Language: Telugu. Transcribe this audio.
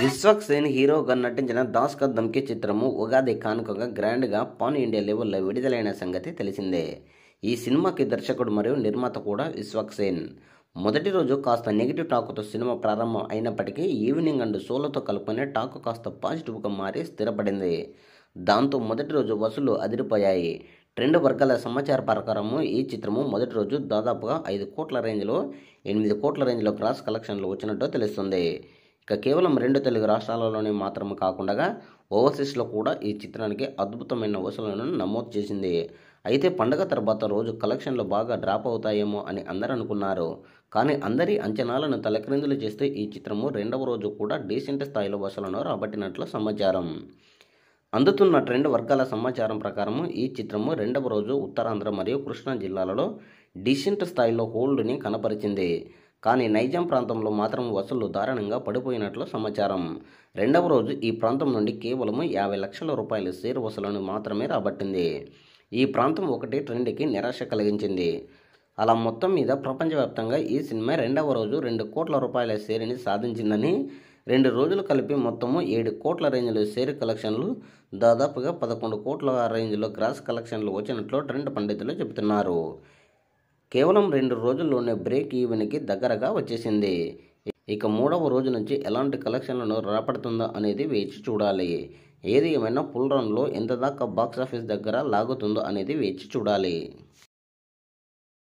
విశ్వక్ సేన్ హీరోగా నటించిన దాస్ కా చిత్రము ఉగాది కానుకగా గ్రాండ్గా పాన్ ఇండియా లెవెల్లో విడుదలైన సంగతి తెలిసిందే ఈ సినిమాకి దర్శకుడు మరియు నిర్మాత కూడా విశ్వక్ సేన్ మొదటి రోజు కాస్త నెగిటివ్ టాక్తో సినిమా ప్రారంభం అయినప్పటికీ ఈవినింగ్ అండ్ షోలతో కలుపుకునే టాక్ కాస్త పాజిటివ్గా మారి స్థిరపడింది దాంతో మొదటి రోజు వసూలు అదిరిపోయాయి ట్రెండ్ వర్గాల సమాచార ప్రకారము ఈ చిత్రము మొదటి రోజు దాదాపుగా ఐదు కోట్ల రేంజ్లో ఎనిమిది కోట్ల రేంజ్లో క్రాస్ కలెక్షన్లు వచ్చినట్టు తెలుస్తుంది ఇక కేవలం రెండు తెలుగు రాష్ట్రాలలోనే మాత్రమే కాకుండా ఓవర్సీస్లో కూడా ఈ చిత్రానికి అద్భుతమైన వసూలను నమోదు చేసింది అయితే పండగ తర్వాత రోజు కలెక్షన్లు బాగా డ్రాప్ అవుతాయేమో అని అందరూ అనుకున్నారు కానీ అందరి అంచనాలను తలక్రిందులు చేస్తే ఈ చిత్రము రెండవ రోజు కూడా డీసెంట్ స్థాయిలో వసూలను రాబట్టినట్లు సమాచారం అందుతున్న ట్రెండ్ వర్గాల సమాచారం ప్రకారం ఈ చిత్రము రెండవ రోజు ఉత్తరాంధ్ర మరియు కృష్ణా జిల్లాలలో డీసెంట్ స్థాయిలో హోల్డ్ని కనపరిచింది కానీ నైజాం ప్రాంతంలో మాత్రం వసూళ్లు దారుణంగా పడిపోయినట్లు సమాచారం రెండవ రోజు ఈ ప్రాంతం నుండి కేవలం యాభై లక్షల రూపాయల షేర్ వసూలను మాత్రమే రాబట్టింది ఈ ప్రాంతం ఒకటి ట్రెండ్కి నిరాశ కలిగించింది అలా మొత్తం మీద ప్రపంచవ్యాప్తంగా ఈ సినిమా రెండవ రోజు రెండు కోట్ల రూపాయల షేర్ని సాధించిందని రెండు రోజులు కలిపి మొత్తము ఏడు కోట్ల రేంజ్లో షేర్ కలెక్షన్లు దాదాపుగా పదకొండు కోట్ల రేంజ్లో గ్రాస్ కలెక్షన్లు వచ్చినట్లు ట్రెండ్ పండితులు చెబుతున్నారు కేవలం రెండు రోజుల్లోనే బ్రేక్ ఈవెన్కి దగ్గరగా వచ్చేసింది ఇక మూడవ రోజు నుంచి ఎలాంటి కలెక్షన్లను రాపడుతుందా అనేది వేచి చూడాలి ఏది ఏమైనా పుల్ రన్లో ఎంత దాకా బాక్సాఫీస్ దగ్గర లాగుతుందో అనేది వేచి చూడాలి